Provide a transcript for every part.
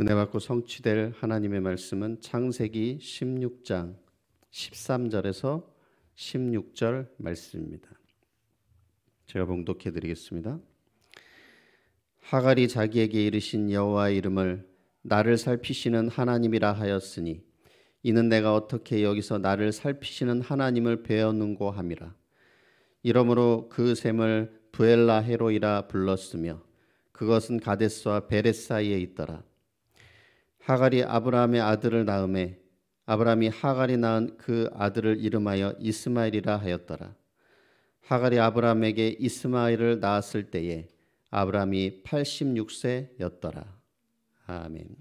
은혜 받고 성취될 하나님의 말씀은 창세기 16장 13절에서 16절 말씀입니다. 제가 봉독해 드리겠습니다. 하갈이 자기에게 이르신 여호와의 이름을 나를 살피시는 하나님이라 하였으니 이는 내가 어떻게 여기서 나를 살피시는 하나님을 배어는고 함이라 이러므로 그 샘을 부엘라 헤로이라 불렀으며 그것은 가데스와 베레사이에 있더라 하갈이 아브라함의 아들을 낳음에 아브라함이 하갈이 낳은 그 아들을 이름하여 이스마엘이라 하였더라. 하갈이 아브라함에게 이스마엘을 낳았을 때에 아브라함이 86세였더라. 아멘.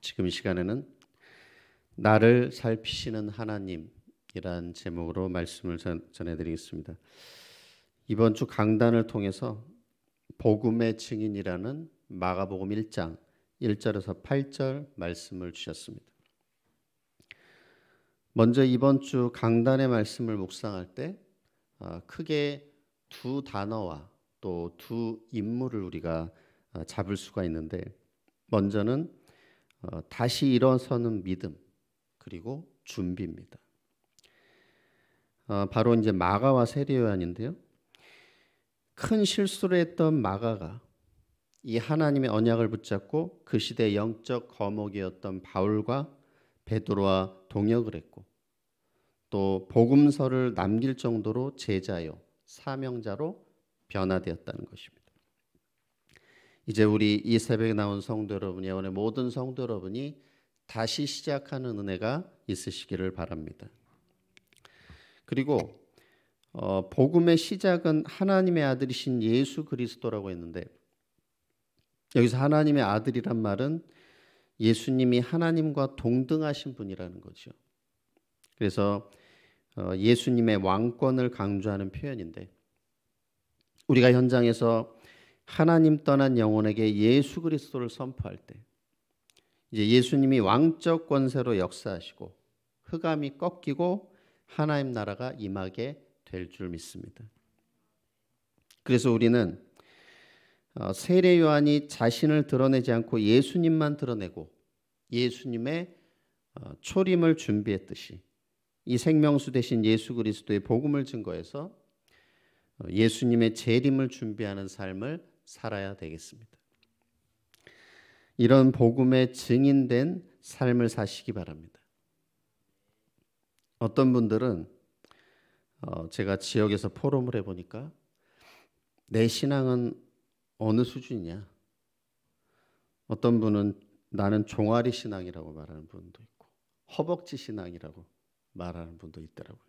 지금 시간에는 나를 살피시는 하나님이란 제목으로 말씀을 전해드리겠습니다. 이번 주 강단을 통해서 복음의 증인이라는 마가복음 1장 1절에서 8절 말씀을 주셨습니다. 먼저 이번 주 강단의 말씀을 묵상할 때 어, 크게 두 단어와 또 두 인물을 우리가 어, 잡을 수가 있는데 먼저는 어, 다시 일어서는 믿음 그리고 준비입니다. 바로 이제 마가와 세례요한인데요. 큰 실수를 했던 마가가 이 하나님의 언약을 붙잡고 그 시대 영적 거목이었던 바울과 베드로와 동역을 했고 또 복음서를 남길 정도로 제자요 사명자로 변화되었다는 것입니다. 이제 우리 이 새벽에 나온 성도 여러분, 예원의 모든 성도 여러분이 다시 시작하는 은혜가 있으시기를 바랍니다. 그리고 어, 복음의 시작은 하나님의 아들이신 예수 그리스도라고 했는데 여기서 하나님의 아들이란 말은 예수님이 하나님과 동등하신 분이라는 거죠. 그래서 어, 예수님의 왕권을 강조하는 표현인데 우리가 현장에서 하나님 떠난 영혼에게 예수 그리스도를 선포할 때 이제 예수님이 왕적 권세로 역사하시고 흑암이 꺾이고 하나님 나라가 임하게 될 줄 믿습니다. 그래서 우리는 어, 세례 요한이 자신을 드러내지 않고 예수님만 드러내고 예수님의 어, 초림을 준비했듯이 이 생명수 대신 예수 그리스도의 복음을 증거해서 어, 예수님의 재림을 준비하는 삶을 살아야 되겠습니다. 이런 복음의 증인된 삶을 사시기 바랍니다. 어떤 분들은 제가 지역에서 포럼을 해보니까 내 신앙은 어느 수준이냐? 어떤 분은 나는 종아리 신앙이라고 말하는 분도 있고 허벅지 신앙이라고 말하는 분도 있더라고요.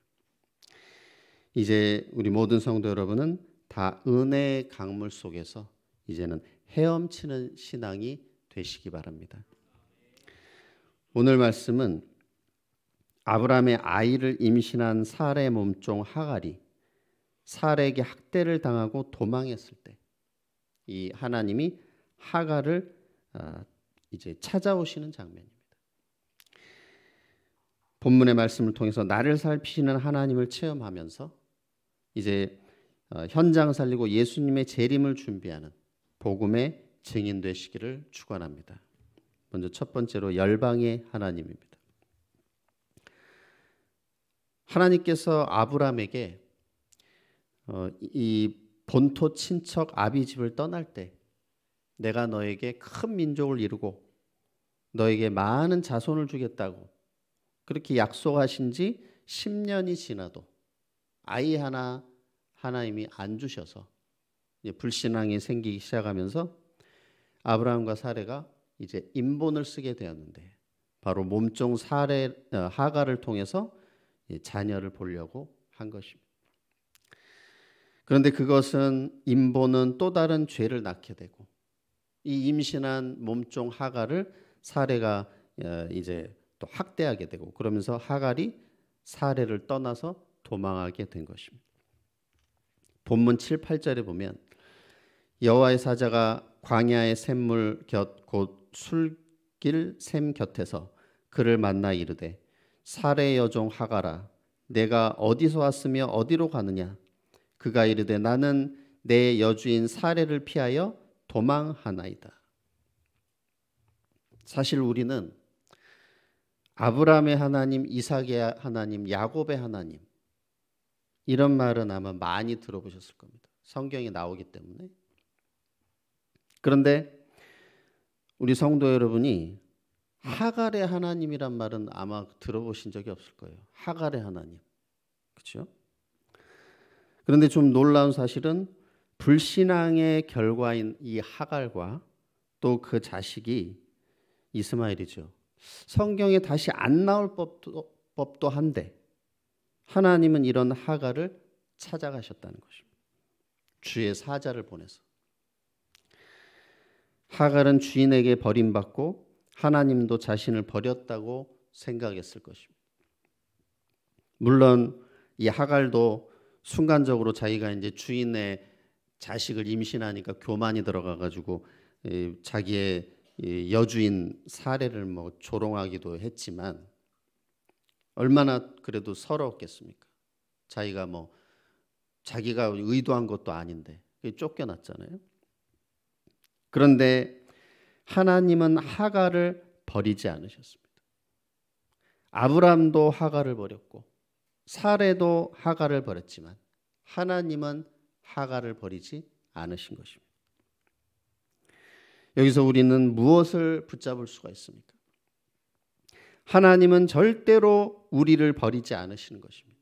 이제 우리 모든 성도 여러분은 다 은혜의 강물 속에서 이제는 헤엄치는 신앙이 되시기 바랍니다. 오늘 말씀은 아브라함의 아이를 임신한 사례 몸종 하갈이 사례에게 학대를 당하고 도망했을 때이 하나님이 하가를 어, 이제 찾아오시는 장면입니다. 본문의 말씀을 통해서 나를 살피시는 하나님을 체험하면서 이제 어, 현장 살리고 예수님의 재림을 준비하는 복음의 증인 되시기를 축원합니다. 먼저 첫 번째로 열방의 하나님입니다. 하나님께서 아브람에게 어, 이 본토 친척 아비 집을 떠날 때 내가 너에게 큰 민족을 이루고 너에게 많은 자손을 주겠다고 그렇게 약속하신 지 10년이 지나도 아이 하나 하나님이 안 주셔서 불신앙이 생기기 시작하면서 아브라함과 사례가 이제 인본을 쓰게 되었는데 바로 몸종 사례 어, 하가를 통해서 자녀를 보려고 한 것입니다. 그런데 그것은 임보는 또 다른 죄를 낳게 되고 이 임신한 몸종 하갈을 사례가 어, 이제 또 학대하게 되고 그러면서 하갈이 사례를 떠나서 도망하게 된 것입니다. 본문 7, 8절에 보면 여호와의 사자가 광야의 샘물 곁 곧 술길 샘 곁에서 그를 만나 이르되 사례 여종 하가라 내가 어디서 왔으며 어디로 가느냐 그가 이르되 나는 내 여주인 사례를 피하여 도망하나이다. 사실 우리는 아브라함의 하나님, 이삭의 하나님, 야곱의 하나님 이런 말은 아마 많이 들어보셨을 겁니다. 성경에 나오기 때문에. 그런데 우리 성도 여러분이 하갈의 하나님이란 말은 아마 들어보신 적이 없을 거예요. 하갈의 하나님. 그렇죠? 그런데 좀 놀라운 사실은 불신앙의 결과인 이 하갈과 또 그 자식이 이스마엘이죠. 성경에 다시 안 나올 법도, 법도 한데 하나님은 이런 하갈을 찾아가셨다는 것입니다. 주의 사자를 보내서 하갈은 주인에게 버림받고 하나님도 자신을 버렸다고 생각했을 것입니다. 물론 이 하갈도 순간적으로 자기가 이제 주인의 자식을 임신하니까 교만이 들어가가지고 자기의 여주인 사례를 뭐 조롱하기도 했지만 얼마나 그래도 서러웠겠습니까? 자기가 뭐 자기가 의도한 것도 아닌데 쫓겨났잖아요. 그런데 하나님은 하가를 버리지 않으셨습니다. 아브람도 하가를 버렸고 사례도 하가를 버렸지만 하나님은 하가를 버리지 않으신 것입니다. 여기서 우리는 무엇을 붙잡을 수가 있습니까? 하나님은 절대로 우리를 버리지 않으시는 것입니다.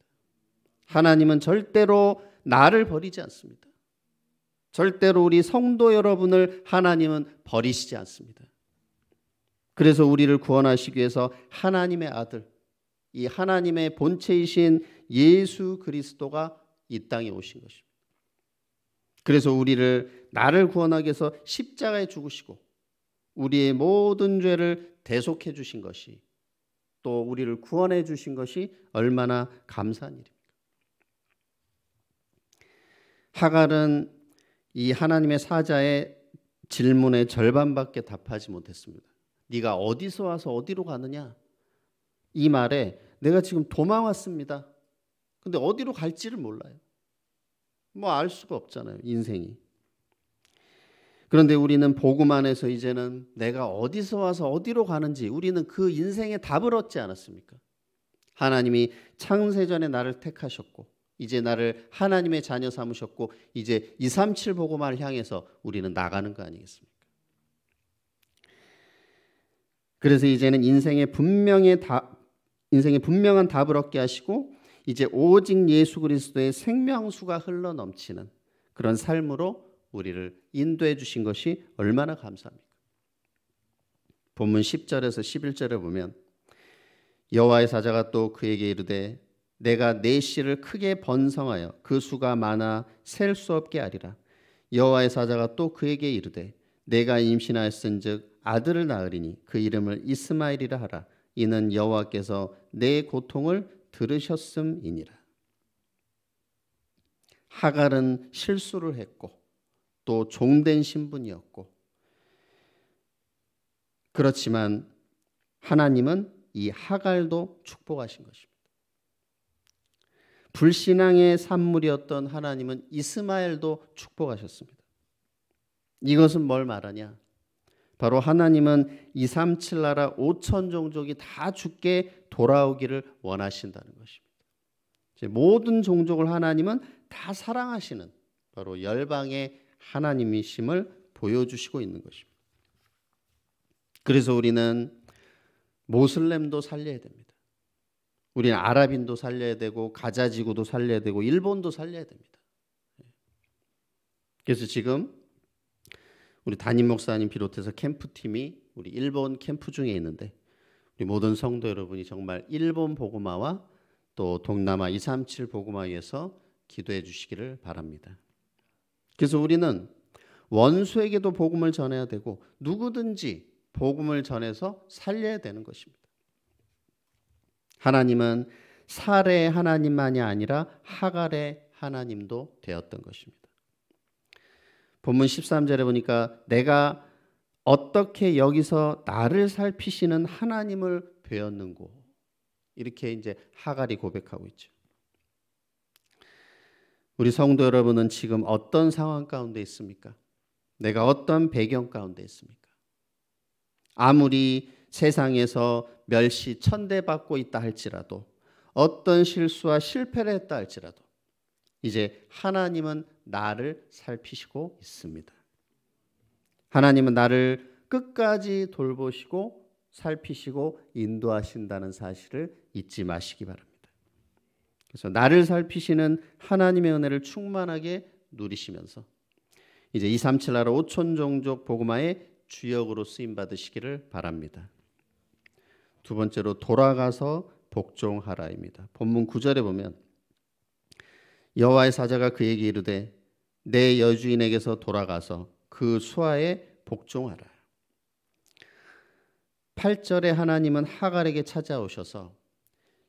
하나님은 절대로 나를 버리지 않습니다. 절대로 우리 성도 여러분을 하나님은 버리시지 않습니다. 그래서 우리를 구원하시기 위해서 하나님의 아들, 이 하나님의 본체이신 예수 그리스도가 이 땅에 오신 것입니다. 그래서 우리를 나를 구원하기 위해서 십자가에 죽으시고 우리의 모든 죄를 대속해 주신 것이 또 우리를 구원해 주신 것이 얼마나 감사한 일입니까? 하갈은 이 하나님의 사자의 질문의 절반밖에 답하지 못했습니다. 네가 어디서 와서 어디로 가느냐? 이 말에 내가 지금 도망 왔습니다. 근데 어디로 갈지를 몰라요. 뭐 알 수가 없잖아요. 인생이. 그런데 우리는 복음 안에서 이제는 내가 어디서 와서 어디로 가는지 우리는 그 인생의 답을 얻지 않았습니까? 하나님이 창세전에 나를 택하셨고 이제 나를 하나님의 자녀 삼으셨고 이제 237복음화 향해서 우리는 나가는 거 아니겠습니까? 그래서 이제는 인생의 분명의 다, 인생에 분명한 답을 얻게 하시고 이제 오직 예수 그리스도의 생명수가 흘러 넘치는 그런 삶으로 우리를 인도해 주신 것이 얼마나 감사합니까? 본문 10절에서 11절에 보면 여호와의 사자가 또 그에게 이르되 내가 내 씨를 크게 번성하여 그 수가 많아 셀 수 없게 하리라 여호와의 사자가 또 그에게 이르되 내가 임신하였은즉 아들을 낳으리니 그 이름을 이스마엘이라 하라 이는 여호와께서 내 고통을 들으셨음이니라. 하갈은 실수를 했고 또 종된 신분이었고 그렇지만 하나님은 이 하갈도 축복하신 것입니다. 불신앙의 산물이었던 하나님은 이스마엘도 축복하셨습니다. 이것은 뭘 말하냐? 바로 하나님은 2, 3, 7나라 5천 종족이 다 죽게 돌아오기를 원하신다는 것입니다. 모든 종족을 하나님은 다 사랑하시는 바로 열방의 하나님이심을 보여주시고 있는 것입니다. 그래서 우리는 모슬렘도 살려야 됩니다. 우리는 아랍인도 살려야 되고 가자지구도 살려야 되고 일본도 살려야 됩니다. 예. 그래서 지금 우리 담임 목사님 비롯해서 캠프팀이 우리 일본 캠프 중에 있는데 우리 모든 성도 여러분이 정말 일본 보고마와 또 동남아 237 보고마 에서 기도해 주시기를 바랍니다. 그래서 우리는 원수에게도 복음을 전해야 되고 누구든지 복음을 전해서 살려야 되는 것입니다. 하나님은 사례 하나님만이 아니라 하갈의 하나님도 되었던 것입니다. 본문 13절에 보니까 내가 어떻게 여기서 나를 살피시는 하나님을 배었는고 이렇게 이제 하갈이 고백하고 있죠. 우리 성도 여러분은 지금 어떤 상황 가운데 있습니까? 내가 어떤 배경 가운데 있습니까? 아무리 세상에서 멸시 천대받고 있다 할지라도 어떤 실수와 실패를 했다 할지라도 이제 하나님은 나를 살피시고 있습니다. 하나님은 나를 끝까지 돌보시고 살피시고 인도하신다는 사실을 잊지 마시기 바랍니다. 그래서 나를 살피시는 하나님의 은혜를 충만하게 누리시면서 이제 237 나라 5천 종족 복음화의 주역으로 쓰임 받으시기를 바랍니다. 두 번째로 돌아가서 복종하라입니다. 본문 9절에 보면 여호와의 사자가 그에게 이르되 내 여주인에게서 돌아가서 그 수하에 복종하라. 8절에 하나님은 하갈에게 찾아오셔서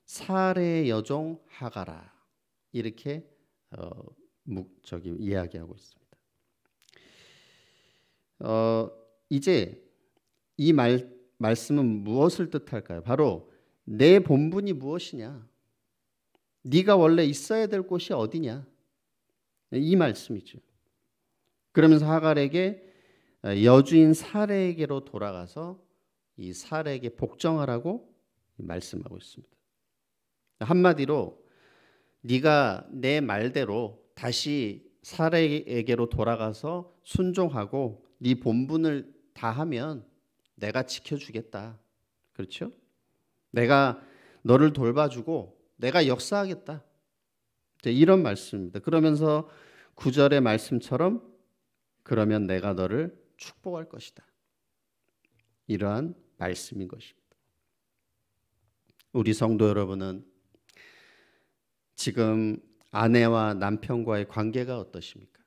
사례의 여종 하가라 이렇게 어, 저기 이야기하고 있습니다. 어, 이제 이 말, 말씀은 무엇을 뜻할까요? 바로 내 본분이 무엇이냐? 네가 원래 있어야 될 곳이 어디냐? 이 말씀이죠. 그러면서 하갈에게 어, 여주인 사례에게로 돌아가서 이 사례에게 복정하라고 말씀하고 있습니다. 한마디로 네가 내 말대로 다시 사례에게로 돌아가서 순종하고 네 본분을 다하면 내가 지켜주겠다. 그렇죠? 내가 너를 돌봐주고 내가 역사하겠다. 이런 말씀입니다. 그러면서 구절의 말씀처럼 그러면 내가 너를 축복할 것이다. 이러한 말씀인 것입니다. 우리 성도 여러분은 지금 아내와 남편과의 관계가 어떠십니까?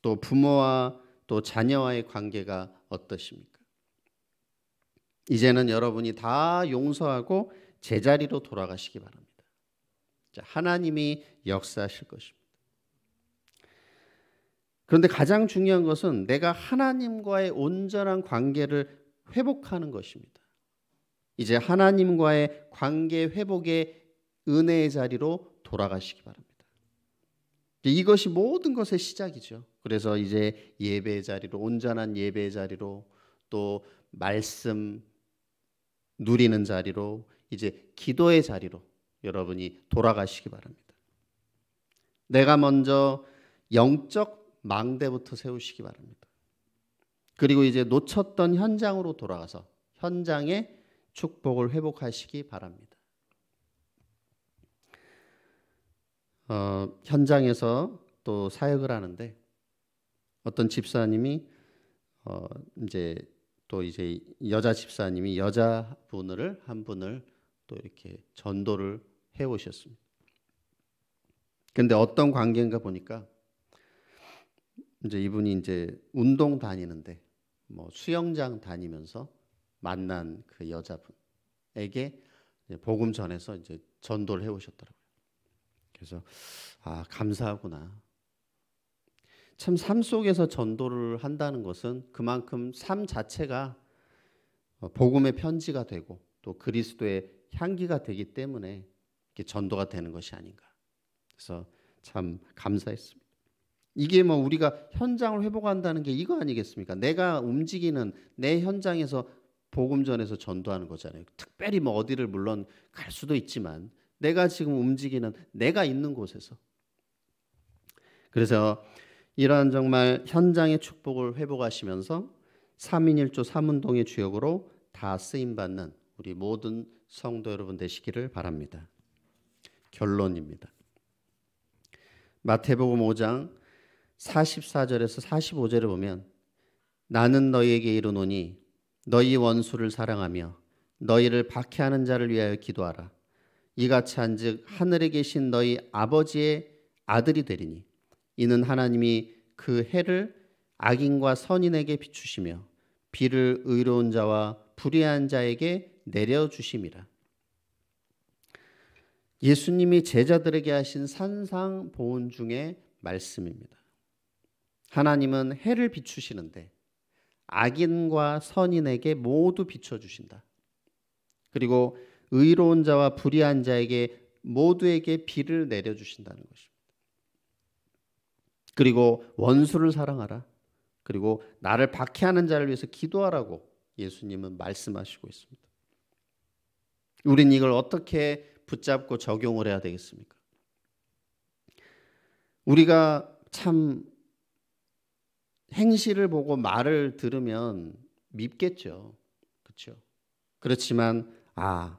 또 부모와 또 자녀와의 관계가 어떠십니까? 이제는 여러분이 다 용서하고 제자리로 돌아가시기 바랍니다. 하나님이 역사하실 것입니다. 그런데 가장 중요한 것은 내가 하나님과의 온전한 관계를 회복하는 것입니다. 이제 하나님과의 관계 회복의 은혜의 자리로 돌아가시기 바랍니다. 이것이 모든 것의 시작이죠. 그래서 이제 예배 자리로 온전한 예배 자리로 또 말씀 누리는 자리로 이제 기도의 자리로 여러분이 돌아가시기 바랍니다. 내가 먼저 영적 망대부터 세우시기 바랍니다. 그리고 이제 놓쳤던 현장으로 돌아가서 현장의 축복을 회복하시기 바랍니다. 어, 현장에서 또 사역을 하는데 어떤 집사님이 어, 이제 또 이제 여자 집사님이 여자 분을 한 분을 또 이렇게 전도를 해 오셨습니다. 근데 어떤 관계인가 보니까 이제 이분이 이제 운동 다니는데 뭐 수영장 다니면서 만난 그 여자분에게 복음 전해서 이제 전도를 해 오셨더라고요. 그래서 아 감사하구나. 참 삶 속에서 전도를 한다는 것은 그만큼 삶 자체가 어, 복음의 편지가 되고 또 그리스도의 향기가 되기 때문에 전도가 되는 것이 아닌가. 그래서 참 감사했습니다. 이게 뭐 우리가 현장을 회복한다는 게 이거 아니겠습니까? 내가 움직이는 내 현장에서 복음전에서 전도하는 거잖아요. 특별히 뭐 어디를 물론 갈 수도 있지만 내가 지금 움직이는 내가 있는 곳에서 그래서 이러한 정말 현장의 축복을 회복하시면서 3인 1조 3운동의 주역으로 다 쓰임 받는 우리 모든 성도 여러분 되시기를 바랍니다. 결론입니다. 마태복음 5장 44절에서 45절을 보면 나는 너희에게 이르노니 너희 원수를 사랑하며 너희를 박해하는 자를 위하여 기도하라. 이같이 한즉 하늘에 계신 너희 아버지의 아들이 되리니 이는 하나님이 그 해를 악인과 선인에게 비추시며 비를 의로운 자와 불의한 자에게 내려주심이라. 예수님이 제자들에게 하신 산상보온 중의 말씀입니다. 하나님은 해를 비추시는데 악인과 선인에게 모두 비춰주신다. 그리고 의로운 자와 불의한 자에게 모두에게 비를 내려주신다는 것입니다. 그리고 원수를 사랑하라. 그리고 나를 박해하는 자를 위해서 기도하라고 예수님은 말씀하시고 있습니다. 우린 이걸 어떻게 붙잡고 적용을 해야 되겠습니까? 우리가 참 행실을 보고 말을 들으면 밉겠죠. 그렇죠. 그렇지만 아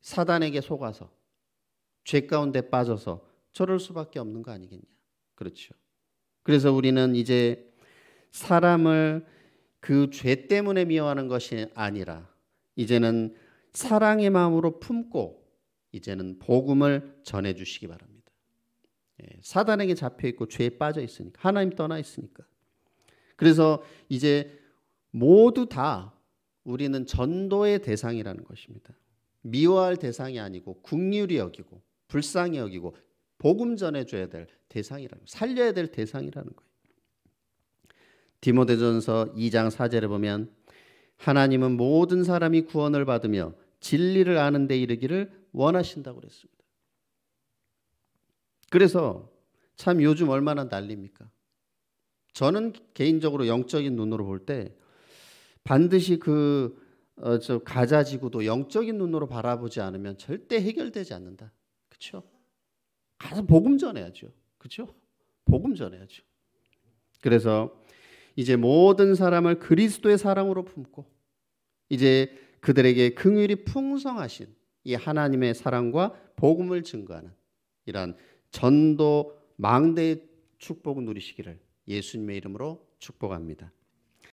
사단에게 속아서 죄 가운데 빠져서 저럴 수밖에 없는 거 아니겠냐. 그렇죠. 그래서 우리는 이제 사람을 그 죄 때문에 미워하는 것이 아니라 이제는 사랑의 마음으로 품고 이제는 복음을 전해 주시기 바랍니다. 예, 사단에게 잡혀 있고 죄에 빠져 있으니까 하나님 떠나 있으니까. 그래서 이제 모두 다 우리는 전도의 대상이라는 것입니다. 미워할 대상이 아니고 국률이 여기고 불쌍히 여기고 복음 전해줘야 될 대상이라는 살려야 될 대상이라는 거예요. 디모데전서 2장 4절에 보면 하나님은 모든 사람이 구원을 받으며 진리를 아는 데 이르기를 원하신다고 그랬습니다. 그래서 참 요즘 얼마나 난립니까? 저는 개인적으로 영적인 눈으로 볼 때 반드시 그 어, 가자 지구도 영적인 눈으로 바라보지 않으면 절대 해결되지 않는다. 그렇죠? 가서 복음 전해야죠. 그렇죠? 복음 전해야죠. 그래서 이제 모든 사람을 그리스도의 사랑으로 품고 이제 그들에게 긍휼이 풍성하신 이 하나님의 사랑과 복음을 증거하는 이러한 전도 망대의 축복을 누리시기를 예수님의 이름으로 축복합니다.